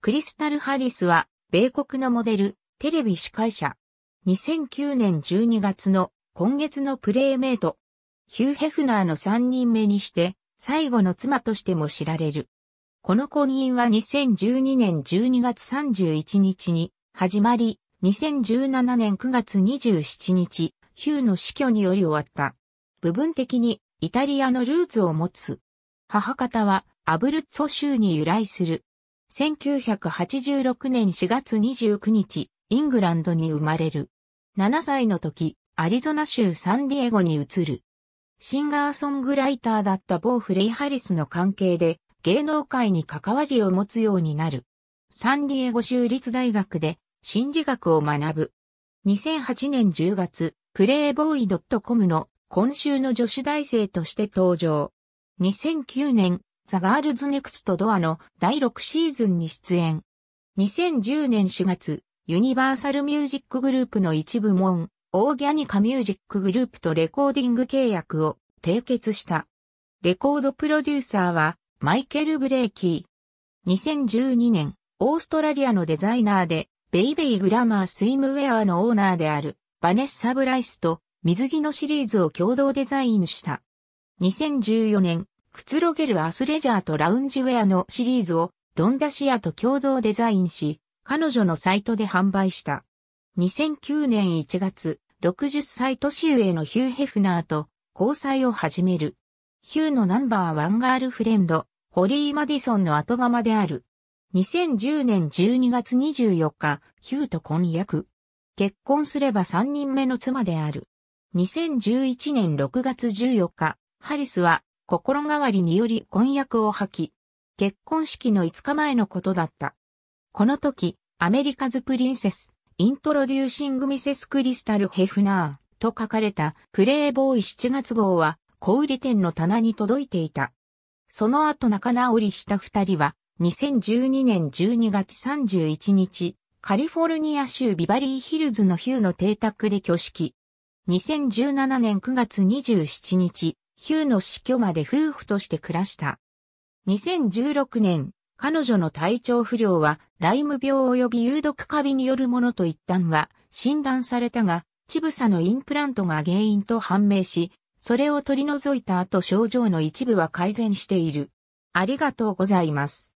クリスタル・ハリスは、米国のモデル、テレビ司会者。2009年12月の今月のプレイメイト。ヒュー・ヘフナーの3人目にして、最後の妻としても知られる。この婚姻は2012年12月31日に始まり、2017年9月27日、ヒューの死去により終わった。部分的にイタリアのルーツを持つ。母方はアブルッツォ州に由来する1986年4月29日、イングランドに生まれる。7歳の時、アリゾナ州サンディエゴに移る。シンガーソングライターだったボー・フレイ・ハリスの関係で芸能界に関わりを持つようになる。サンディエゴ州立大学で心理学を学ぶ。2008年10月、プレイボーイ .com の今週の女子大生として登場。2009年、ザ・ガールズ・ネクスト・ドアの第6シーズンに出演。2010年4月、ユニバーサルミュージックグループの一部門、オーギャニカミュージックグループとレコーディング契約を締結した。レコードプロデューサーはマイケル・ブレイキー。2012年、オーストラリアのデザイナーで、ベイベイグラマースイムウェアのオーナーである、バネッサ・ブライスと水着のシリーズを共同デザインした。2014年、くつろげるアスレジャーとラウンジウェアのシリーズをロンダシアと共同デザインし、彼女のサイトで販売した。2009年1月、60歳年上のヒュー・ヘフナーと交際を始める。ヒューのナンバーワンガールフレンド、ホリー・マディソンの後釜である。2010年12月24日、ヒューと婚約。結婚すれば3人目の妻である。2011年6月14日、ハリスは心変わりにより婚約を破棄。結婚式の5日前のことだった。この時、アメリカズプリンセス、イントロデューシングミセスクリスタルヘフナーと書かれたプレイボーイ7月号は小売店の棚に届いていた。その後仲直りした二人は2012年12月31日、カリフォルニア州ビバリーヒルズのヒューの邸宅で挙式。2017年9月27日、ヒューの死去まで夫婦として暮らした。2016年、彼女の体調不良は、ライム病及び有毒カビによるものと一旦は診断されたが、チブサのインプラントが原因と判明し、それを取り除いた後症状の一部は改善している。ありがとうございます。